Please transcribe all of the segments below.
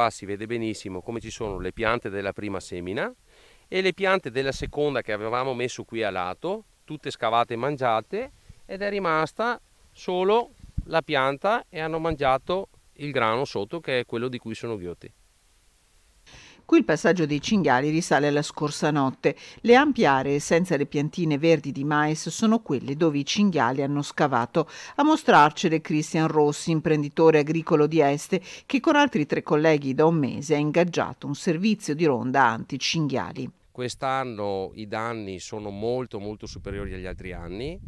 qua si vede benissimo come ci sono le piante della prima semina e le piante della seconda che avevamo messo qui a lato, tutte scavate e mangiate, ed è rimasta solo la pianta e hanno mangiato il grano sotto che è quello di cui sono ghiotti. Qui il passaggio dei cinghiali risale alla scorsa notte. Le ampie aree senza le piantine verdi di mais sono quelle dove i cinghiali hanno scavato. A mostrarcele Christian Rossi, imprenditore agricolo di Este, che con altri tre colleghi da un mese ha ingaggiato un servizio di ronda anti-cinghiali. Quest'anno i danni sono molto molto superiori agli altri anni.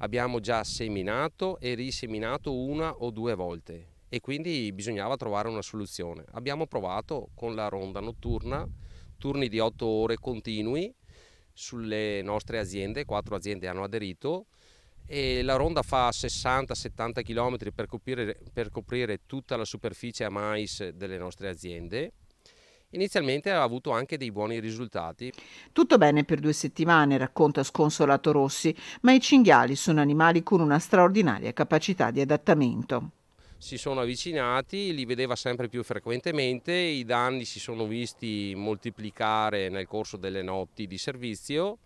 Abbiamo già seminato e riseminato una o due volte e quindi bisognava trovare una soluzione. Abbiamo provato con la ronda notturna, turni di 8 ore continui sulle nostre aziende, quattro aziende hanno aderito e la ronda fa 60-70 km per coprire, per coprire tutta la superficie a mais delle nostre aziende inizialmente ha avuto anche dei buoni risultati. Tutto bene per due settimane, racconta Sconsolato Rossi, ma i cinghiali sono animali con una straordinaria capacità di adattamento si sono avvicinati, li vedeva sempre più frequentemente, i danni si sono visti moltiplicare nel corso delle notti di servizio,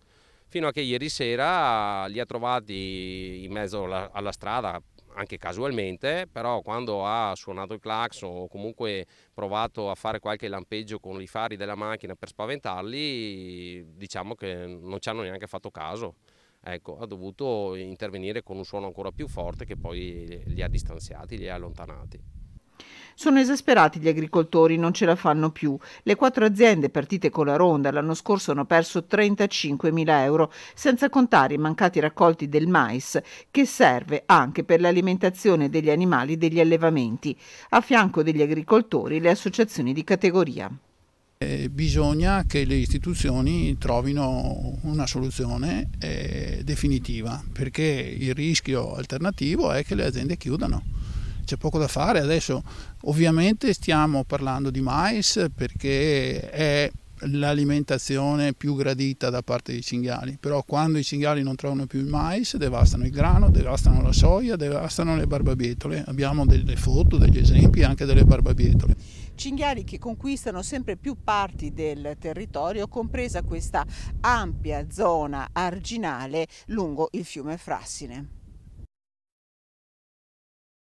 fino a che ieri sera li ha trovati in mezzo alla strada, anche casualmente, però quando ha suonato il clacson o comunque provato a fare qualche lampeggio con i fari della macchina per spaventarli, diciamo che non ci hanno neanche fatto caso ecco, ha dovuto intervenire con un suono ancora più forte che poi li ha distanziati, li ha allontanati. Sono esasperati gli agricoltori, non ce la fanno più. Le quattro aziende partite con la ronda l'anno scorso hanno perso 35.000 euro, senza contare i mancati raccolti del mais, che serve anche per l'alimentazione degli animali degli allevamenti, a fianco degli agricoltori le associazioni di categoria eh, bisogna che le istituzioni trovino una soluzione eh, definitiva, perché il rischio alternativo è che le aziende chiudano c'è poco da fare adesso ovviamente stiamo parlando di mais perché è l'alimentazione più gradita da parte dei cinghiali, però quando i cinghiali non trovano più il mais devastano il grano, devastano la soia, devastano le barbabietole, abbiamo delle foto, degli esempi anche delle barbabietole. Cinghiali che conquistano sempre più parti del territorio, compresa questa ampia zona arginale lungo il fiume Frassine.